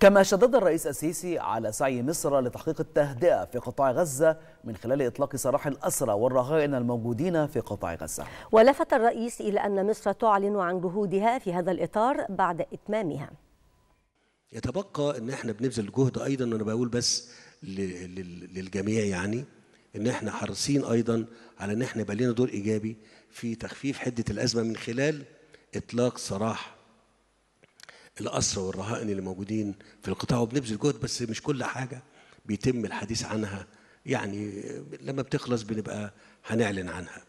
كما شدد الرئيس السيسي على سعي مصر لتحقيق التهدئة في قطاع غزة من خلال إطلاق سراح الأسرى والرهائن الموجودين في قطاع غزة ولفت الرئيس إلى أن مصر تعلن عن جهودها في هذا الإطار بعد إتمامها يتبقى أن احنا بنبذل جهد أيضا أنا بقول بس للجميع يعني ان احنا حريصين ايضا على ان احنا يبقى لنا دور ايجابي في تخفيف حده الازمه من خلال اطلاق سراح الأسرى والرهائن اللي موجودين في القطاع وبنبذل جهد بس مش كل حاجة بيتم الحديث عنها يعني لما بتخلص بنبقى هنعلن عنها